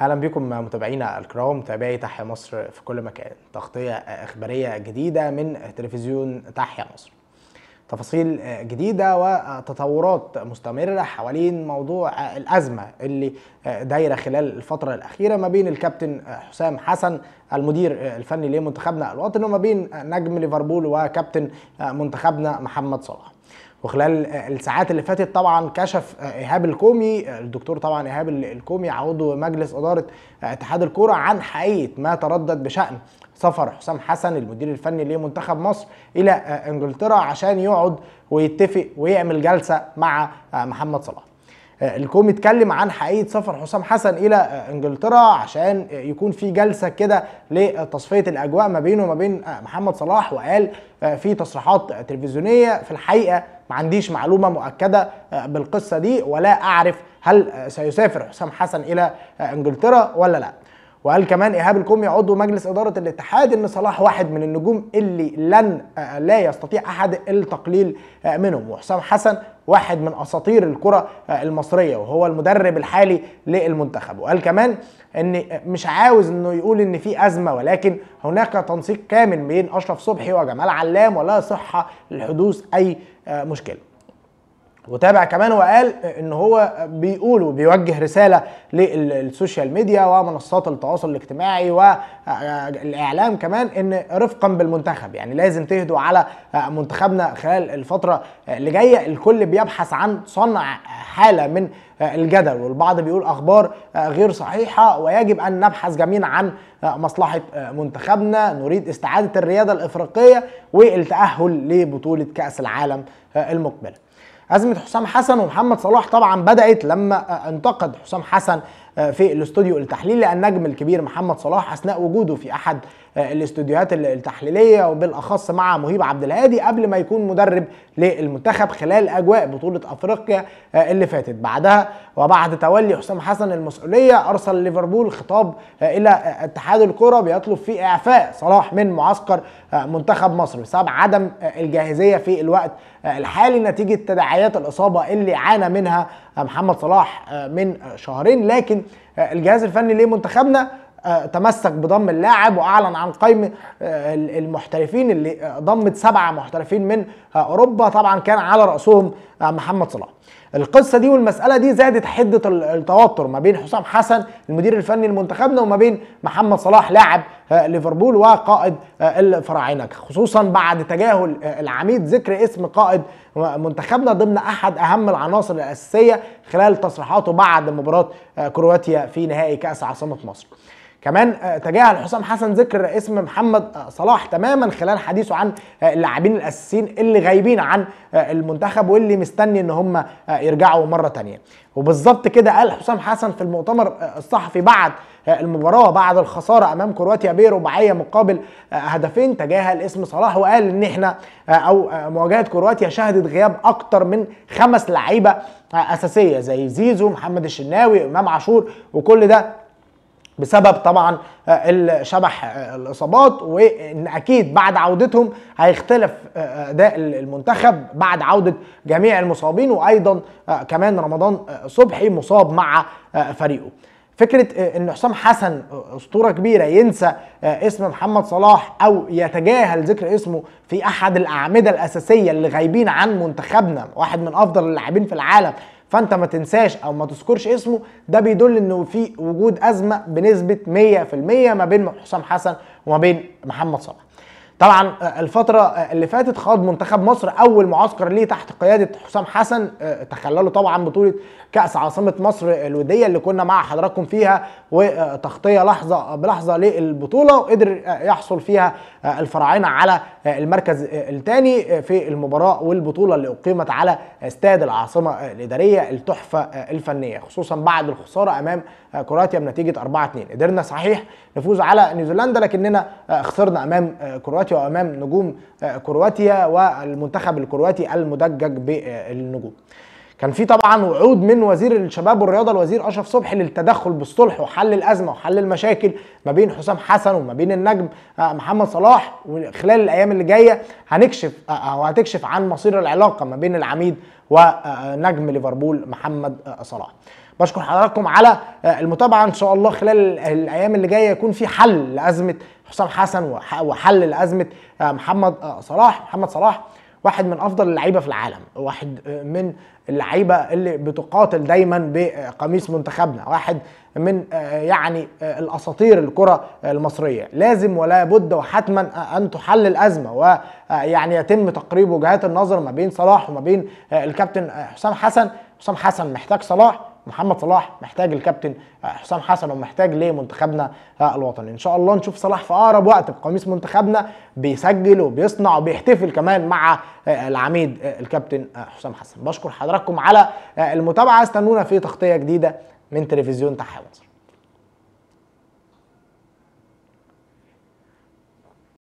اهلا بكم متابعينا الكرام متابعي تحيا مصر في كل مكان تغطيه اخباريه جديده من تلفزيون تحيا مصر تفاصيل جديده وتطورات مستمره حوالين موضوع الازمه اللي دايره خلال الفتره الاخيره ما بين الكابتن حسام حسن المدير الفني لمنتخبنا الوطني وما بين نجم ليفربول وكابتن منتخبنا محمد صلاح وخلال الساعات اللي فاتت طبعا كشف ايهاب الكومي الدكتور طبعا ايهاب الكومي عضو مجلس اداره اتحاد الكوره عن حقيقه ما تردد بشان سفر حسام حسن المدير الفني لمنتخب مصر الى انجلترا عشان يقعد ويتفق ويعمل جلسه مع محمد صلاح آه، الكوم اتكلم عن حقيقه سفر حسام حسن الى آه، انجلترا عشان يكون في جلسه كده لتصفيه الاجواء ما بينه وما بين آه، محمد صلاح وقال في تصريحات تلفزيونيه في الحقيقه ما عنديش معلومه مؤكده بالقصه دي ولا اعرف هل سيسافر حسام حسن الى انجلترا ولا لا وقال كمان ايهاب الكومي عضو مجلس اداره الاتحاد ان صلاح واحد من النجوم اللي لن لا يستطيع احد التقليل منهم وحسام حسن واحد من اساطير الكره آه، المصريه وهو المدرب الحالي للمنتخب وقال كمان ان مش عاوز انه يقول ان في ازمه ولكن هناك تنسيق كامل بين اشرف صبحي وجمال علام ولا صحه لحدوث اي آه، مشكله وتابع كمان وقال ان هو بيقول وبيوجه رساله للسوشيال ميديا ومنصات التواصل الاجتماعي والاعلام كمان ان رفقا بالمنتخب يعني لازم تهدوا على منتخبنا خلال الفتره اللي جايه الكل بيبحث عن صنع حاله من الجدل والبعض بيقول اخبار غير صحيحه ويجب ان نبحث جميعا عن مصلحه منتخبنا نريد استعاده الرياضه الافريقيه والتاهل لبطوله كاس العالم المقبله ازمه حسام حسن ومحمد صلاح طبعا بدات لما انتقد حسام حسن آه، في الاستوديو التحليلي النجم الكبير محمد صلاح اثناء وجوده في احد آه، الاستوديوهات التحليليه وبالاخص مع مهيب عبد الهادي قبل ما يكون مدرب للمنتخب خلال اجواء بطوله افريقيا آه، اللي فاتت بعدها وبعد تولي حسام حسن المسؤوليه ارسل ليفربول خطاب الى اتحاد الكره بيطلب فيه اعفاء صلاح من معسكر منتخب مصر بسبب عدم الجاهزيه في الوقت الحالي نتيجه تداعيات الاصابه اللي عانى منها محمد صلاح من شهرين لكن آه، الجهاز الفني لمنتخبنا آه، تمسك بضم اللاعب واعلن عن قائمه المحترفين اللي آه، ضمت سبعه محترفين من اوروبا طبعا كان على راسهم محمد صلاح القصه دي والمساله دي زادت حده التوتر ما بين حسام حسن المدير الفني لمنتخبنا وما بين محمد صلاح لاعب آه، ليفربول وقائد آه، الفراعنه خصوصا بعد تجاهل آه، العميد ذكر اسم قائد منتخبنا ضمن احد اهم العناصر الاساسيه خلال تصريحاته بعد مباراه كرواتيا في نهائي كاس عاصمه مصر كمان آه، تجاهل حسام حسن ذكر اسم محمد آه، صلاح تماما خلال حديثه عن آه، اللاعبين الاساسيين اللي غايبين عن المنتخب واللي مستني ان هم يرجعوا مره تانية وبالظبط كده قال حسام حسن في المؤتمر الصحفي بعد المباراه وبعد الخساره امام كرواتيا برباعيه مقابل هدفين تجاهل اسم صلاح وقال ان احنا او مواجهه كرواتيا شهدت غياب اكتر من خمس لعيبه اساسيه زي زيزو محمد الشناوي امام عاشور وكل ده بسبب طبعا آه، شبح آه، الاصابات وان اكيد بعد عودتهم هيختلف آه، اداء المنتخب بعد عوده جميع المصابين وايضا كمان رمضان صبحي مصاب مع فريقه فكره ان حسام حسن اسطوره كبيره ينسى اسم محمد صلاح او يتجاهل ذكر اسمه في احد الاعمده الاساسيه اللي غايبين عن منتخبنا واحد من افضل اللاعبين في العالم فانت ما تنساش او ما تذكرش اسمه ده بيدل انه في وجود ازمه بنسبه 100% ما بين حسام حسن وما بين محمد صلاح طبعا آه، الفتره آه، اللي فاتت خاض منتخب مصر اول معسكر ليه تحت قياده حسام حسن آه، تخلله طبعا بطوله كاس عاصمه مصر الوديه اللي كنا مع حضراتكم فيها وتغطيه لحظه بلحظه للبطوله وقدر يحصل فيها الفراعنه على المركز الثاني في المباراه والبطوله اللي اقيمت على استاد العاصمه الاداريه التحفه الفنيه خصوصا بعد الخساره امام كرواتيا بنتيجه 4-2 قدرنا صحيح نفوز على نيوزيلندا لكننا خسرنا امام كرواتيا كرواتيا وامام نجوم آه، كرواتيا والمنتخب الكرواتي المدجج بالنجوم كان في طبعا وعود من وزير الشباب والرياضه الوزير اشرف صبحي للتدخل بالصلح وحل الازمه وحل المشاكل ما بين حسام حسن وما بين النجم آه، محمد صلاح وخلال الايام اللي جايه هنكشف او آه، هتكشف عن مصير العلاقه ما بين العميد ونجم ليفربول محمد صلاح. بشكر حضراتكم على آه، المتابعه ان شاء الله خلال الايام اللي جايه يكون في حل لازمه حسام حسن وحل لازمه آه، محمد آه، صلاح محمد صلاح واحد من افضل اللعيبه في العالم واحد من اللعيبه اللي بتقاتل دايما بقميص منتخبنا واحد من يعني الاساطير الكره المصريه لازم ولا بد وحتما ان تحل الازمه ويعني يتم تقريب وجهات النظر ما بين صلاح وما بين الكابتن حسام حسن حسام حسن محتاج صلاح محمد صلاح محتاج الكابتن آه، حسام حسن ومحتاج لمنتخبنا آه، الوطني ان شاء الله نشوف صلاح في اقرب وقت بقميص منتخبنا بيسجل وبيصنع وبيحتفل كمان مع آه، العميد الكابتن حسام حسن بشكر حضراتكم على المتابعه استنونا في تغطيه جديده من تلفزيون تحاول